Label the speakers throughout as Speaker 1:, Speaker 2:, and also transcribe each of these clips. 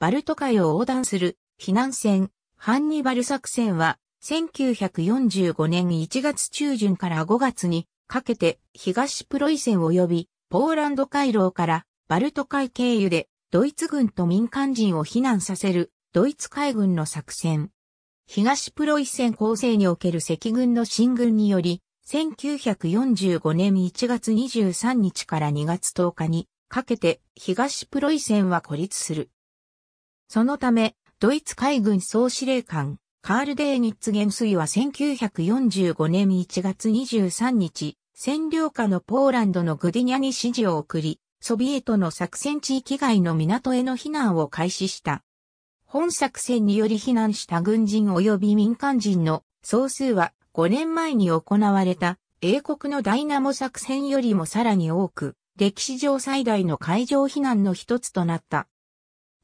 Speaker 1: バルト海を横断する避難船、ハンニバル作戦は、1945年1月中旬から5月にかけて東プロイセン及びポーランド回廊からバルト海経由でドイツ軍と民間人を避難させるドイツ海軍の作戦。東プロイセン構成における赤軍の進軍により、1945年1月23日から2月10日にかけて東プロイセンは孤立する。そのため、ドイツ海軍総司令官、カール・デーニッツ元帥は1945年1月23日、占領下のポーランドのグディニャに指示を送り、ソビエトの作戦地域外の港への避難を開始した。本作戦により避難した軍人及び民間人の総数は5年前に行われた英国のダイナモ作戦よりもさらに多く、歴史上最大の海上避難の一つとなった。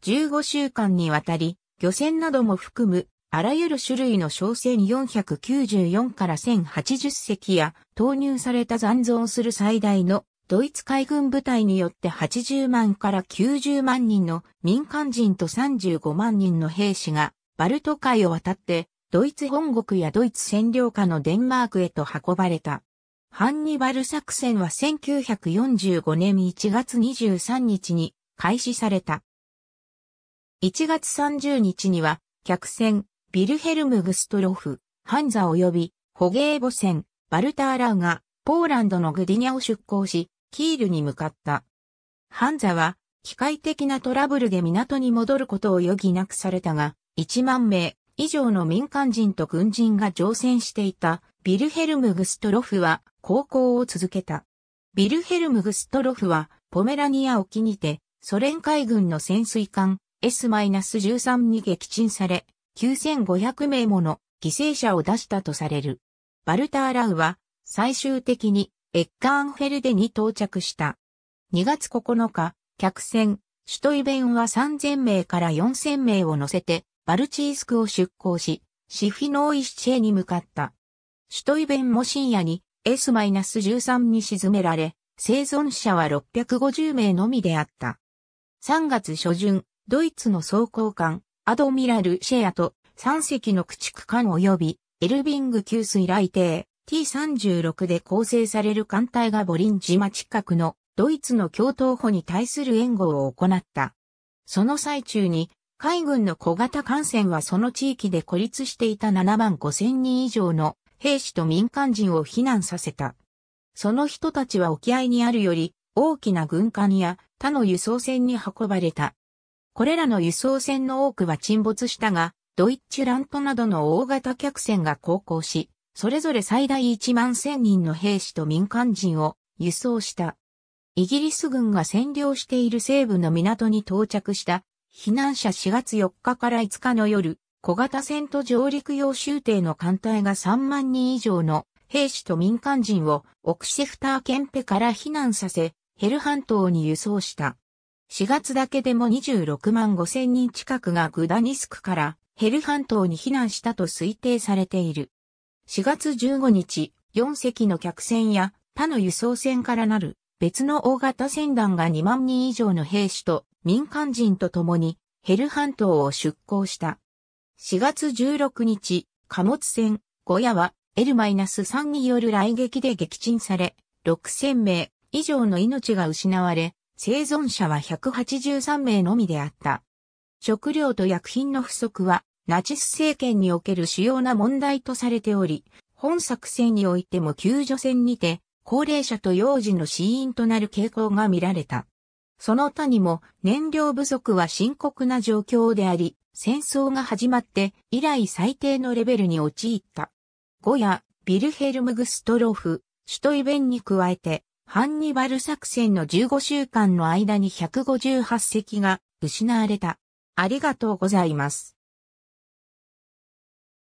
Speaker 1: 15週間にわたり、漁船なども含む、あらゆる種類の小船494から1080隻や、投入された残存する最大のドイツ海軍部隊によって80万から90万人の民間人と35万人の兵士がバルト海を渡ってドイツ本国やドイツ占領下のデンマークへと運ばれた。ハンニバル作戦は1945年1月23日に開始された。1月30日には、客船、ビルヘルム・グストロフ、ハンザ及び、ホゲーボ船、バルターラウが、ポーランドのグディニャを出港し、キールに向かった。ハンザは、機械的なトラブルで港に戻ることを余儀なくされたが、1万名以上の民間人と軍人が乗船していたビルヘルム・グストロフは航行を続けた。ビルヘルム・グストロフはポメラニア沖にてソ連海軍の潜水艦 S-13 に撃沈され、9500名もの犠牲者を出したとされる。バルターラウは最終的にエッカーンフェルデに到着した。2月9日、客船、シュトイベンは3000名から4000名を乗せて、バルチースクを出港し、シフィノーイシチェに向かった。シュトイベンも深夜に S-13 に沈められ、生存者は650名のみであった。3月初旬、ドイツの装甲艦、アドミラル・シェアと3隻の駆逐艦及び、エルビング給水雷艇 T36 で構成される艦隊がボリン島近くのドイツの共闘歩に対する援護を行った。その最中に、海軍の小型艦船はその地域で孤立していた7万5千人以上の兵士と民間人を避難させた。その人たちは沖合にあるより大きな軍艦や他の輸送船に運ばれた。これらの輸送船の多くは沈没したが、ドイッチュラントなどの大型客船が航行し、それぞれ最大1万1000人の兵士と民間人を輸送した。イギリス軍が占領している西部の港に到着した避難者4月4日から5日の夜、小型船と上陸用州艇の艦隊が3万人以上の兵士と民間人をオクシェフターケンペから避難させ、ヘル半島に輸送した。4月だけでも26万5千人近くがグダニスクからヘル半島に避難したと推定されている。4月15日、4隻の客船や他の輸送船からなる別の大型船団が2万人以上の兵士と民間人と共にヘル半島を出港した。4月16日、貨物船ゴヤは L-3 による来撃で撃沈され、6000名以上の命が失われ、生存者は183名のみであった。食料と薬品の不足は、ナチス政権における主要な問題とされており、本作戦においても救助船にて、高齢者と幼児の死因となる傾向が見られた。その他にも燃料不足は深刻な状況であり、戦争が始まって以来最低のレベルに陥った。ゴヤ、ビルヘルム・グストロフ、シュトイベンに加えて、ハンニバル作戦の15週間の間に158隻が失われた。ありがとうございます。